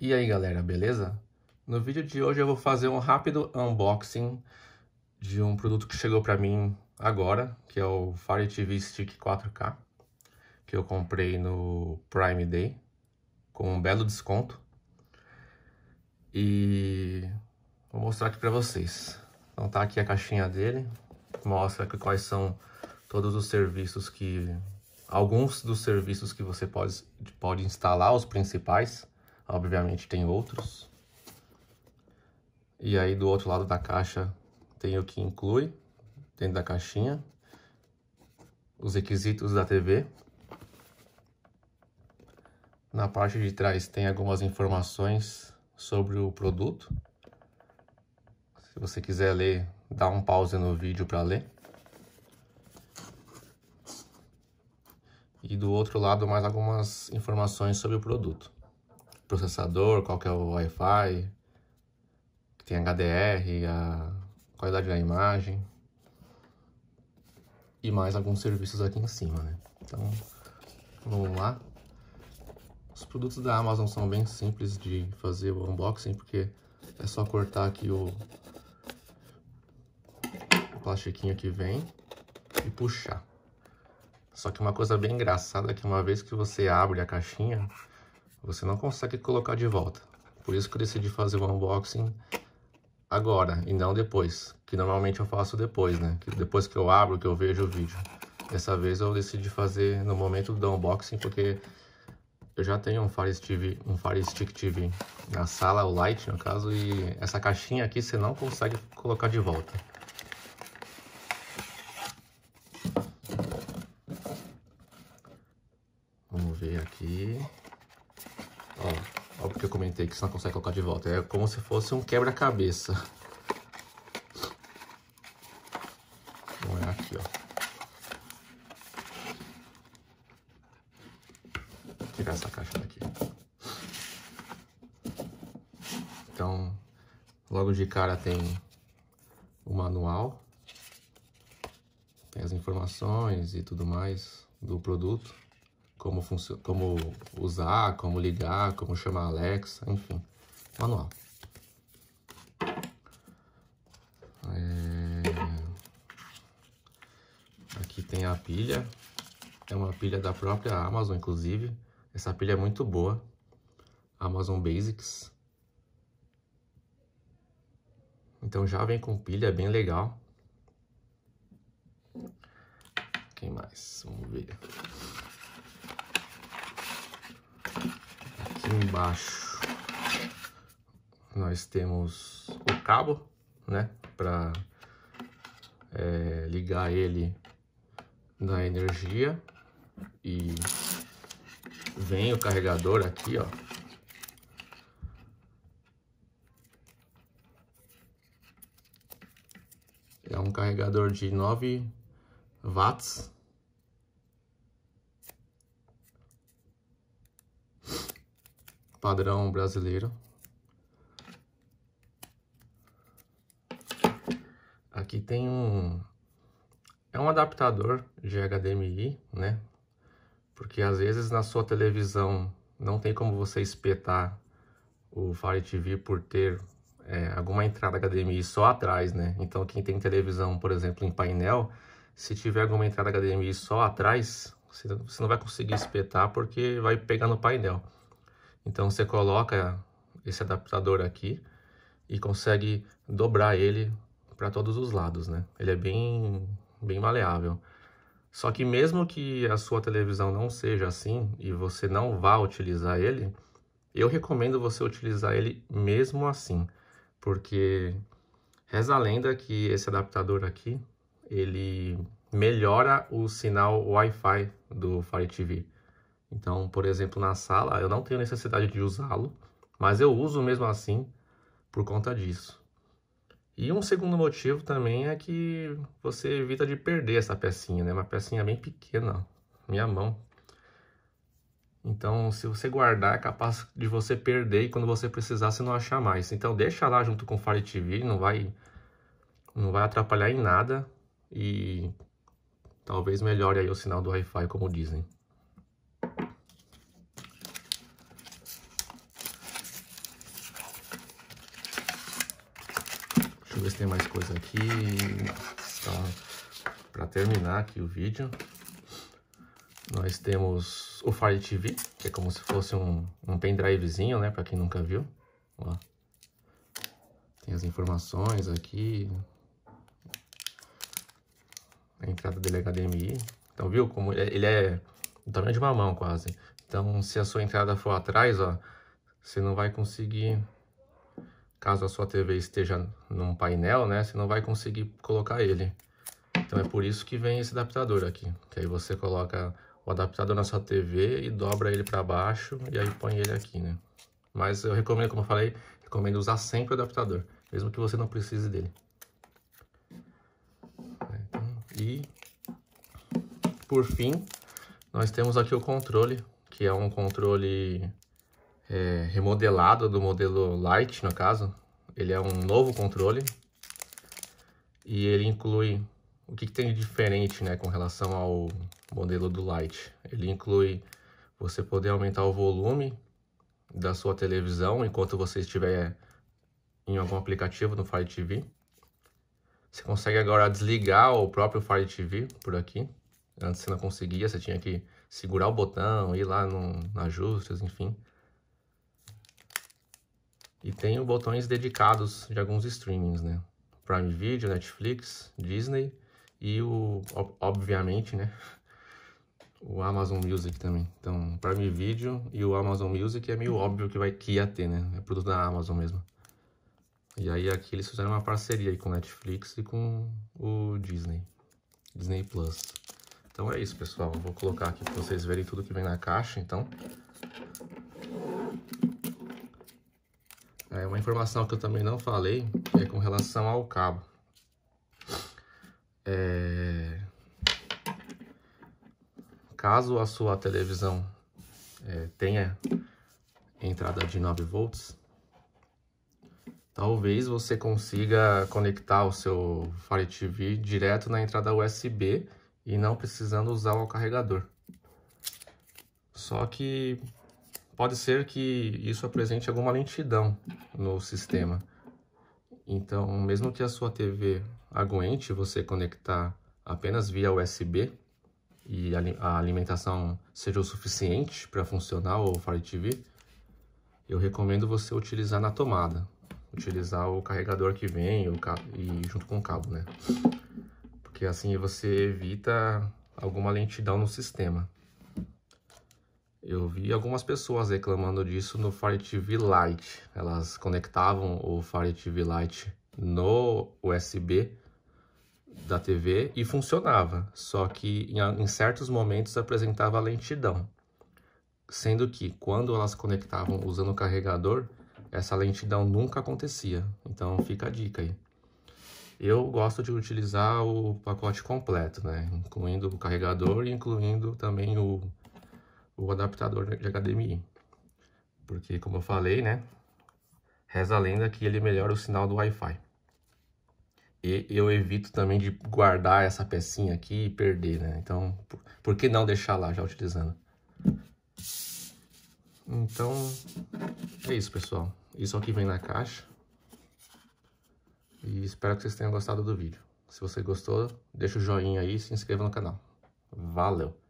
E aí galera, beleza? No vídeo de hoje eu vou fazer um rápido unboxing de um produto que chegou para mim agora, que é o Fire TV Stick 4K, que eu comprei no Prime Day, com um belo desconto. E vou mostrar aqui para vocês. Então tá aqui a caixinha dele, mostra aqui quais são todos os serviços que... Alguns dos serviços que você pode, pode instalar, os principais. Obviamente tem outros. E aí do outro lado da caixa tem o que inclui dentro da caixinha. Os requisitos da TV. Na parte de trás tem algumas informações sobre o produto. Se você quiser ler, dá um pause no vídeo para ler. E do outro lado mais algumas informações sobre o produto processador, qual que é o Wi-Fi, tem HDR, a qualidade da imagem e mais alguns serviços aqui em cima, né? Então, vamos lá. Os produtos da Amazon são bem simples de fazer o unboxing, porque é só cortar aqui o, o plastiquinho que vem e puxar. Só que uma coisa bem engraçada é que uma vez que você abre a caixinha, você não consegue colocar de volta. Por isso que eu decidi fazer o unboxing agora e não depois. Que normalmente eu faço depois, né? Que depois que eu abro, que eu vejo o vídeo. Dessa vez eu decidi fazer no momento do unboxing porque eu já tenho um Fire, TV, um Fire Stick TV na sala, o Lite no caso, e essa caixinha aqui você não consegue colocar de volta. Vamos ver aqui. Ó, óbvio que eu comentei que você não consegue colocar de volta. É como se fosse um quebra-cabeça. Então é aqui, ó. Vou tirar essa caixa daqui. Então, logo de cara tem o manual. Tem as informações e tudo mais do produto como, como usar, como ligar, como chamar a Alexa, enfim, manual. É... Aqui tem a pilha, é uma pilha da própria Amazon, inclusive. Essa pilha é muito boa, Amazon Basics. Então já vem com pilha, é bem legal. Quem mais? Vamos ver. embaixo nós temos o cabo, né? Para é, ligar ele na energia e vem o carregador aqui, ó. É um carregador de 9 watts padrão brasileiro. Aqui tem um... É um adaptador de HDMI, né? Porque às vezes na sua televisão não tem como você espetar o Fire TV por ter é, alguma entrada HDMI só atrás, né? Então quem tem televisão, por exemplo, em painel, se tiver alguma entrada HDMI só atrás, você não vai conseguir espetar porque vai pegar no painel. Então você coloca esse adaptador aqui e consegue dobrar ele para todos os lados, né? Ele é bem, bem maleável. Só que mesmo que a sua televisão não seja assim e você não vá utilizar ele, eu recomendo você utilizar ele mesmo assim, porque reza a lenda que esse adaptador aqui, ele melhora o sinal Wi-Fi do Fire TV. Então, por exemplo, na sala eu não tenho necessidade de usá-lo, mas eu uso mesmo assim por conta disso. E um segundo motivo também é que você evita de perder essa pecinha, né? Uma pecinha bem pequena, minha mão. Então, se você guardar, é capaz de você perder e quando você precisar, você não achar mais. Então, deixa lá junto com o Fire TV, não vai, não vai atrapalhar em nada e talvez melhore aí o sinal do Wi-Fi, como dizem. Deixa eu ver se tem mais coisa aqui tá? para terminar aqui o vídeo. Nós temos o Fire TV, que é como se fosse um, um pendrivezinho, né? Para quem nunca viu. Ó. Tem as informações aqui. A entrada dele é HDMI. Então, viu como é, ele é do tamanho de uma mão quase. Então, se a sua entrada for atrás, ó, você não vai conseguir Caso a sua TV esteja num painel, né, você não vai conseguir colocar ele. Então é por isso que vem esse adaptador aqui, que aí você coloca o adaptador na sua TV e dobra ele para baixo e aí põe ele aqui, né? Mas eu recomendo, como eu falei, recomendo usar sempre o adaptador, mesmo que você não precise dele. É, então, e por fim, nós temos aqui o controle, que é um controle é, remodelado do modelo Lite, no caso, ele é um novo controle e ele inclui o que, que tem de diferente né, com relação ao modelo do Lite. Ele inclui você poder aumentar o volume da sua televisão enquanto você estiver em algum aplicativo no Fire TV. Você consegue agora desligar o próprio Fire TV por aqui. Antes você não conseguia, você tinha que segurar o botão, ir lá no, no ajustes, enfim. E tenho botões dedicados de alguns streamings, né? Prime Video, Netflix, Disney e o obviamente, né? O Amazon Music também. Então, Prime Video e o Amazon Music é meio óbvio que vai que ia ter, né? É produto da Amazon mesmo. E aí aqui eles fizeram uma parceria aí com Netflix e com o Disney, Disney Plus. Então é isso, pessoal. vou colocar aqui para vocês verem tudo que vem na caixa, então. É uma informação que eu também não falei é com relação ao cabo. É... Caso a sua televisão é, tenha entrada de 9 volts, talvez você consiga conectar o seu Fire TV direto na entrada USB e não precisando usar o carregador. Só que pode ser que isso apresente alguma lentidão no sistema. Então, mesmo que a sua TV aguente você conectar apenas via USB e a alimentação seja o suficiente para funcionar o Fire TV, eu recomendo você utilizar na tomada. Utilizar o carregador que vem e junto com o cabo, né? Porque assim você evita alguma lentidão no sistema. Eu vi algumas pessoas reclamando disso no Fire TV Lite. Elas conectavam o Fire TV Lite no USB da TV e funcionava, só que em certos momentos apresentava lentidão. Sendo que quando elas conectavam usando o carregador, essa lentidão nunca acontecia. Então fica a dica aí. Eu gosto de utilizar o pacote completo, né? Incluindo o carregador e incluindo também o o adaptador de HDMI. Porque, como eu falei, né? Reza a lenda que ele melhora o sinal do Wi-Fi. E eu evito também de guardar essa pecinha aqui e perder, né? Então, por, por que não deixar lá já utilizando? Então, é isso, pessoal. Isso aqui é vem na caixa. E espero que vocês tenham gostado do vídeo. Se você gostou, deixa o joinha aí e se inscreva no canal. Valeu!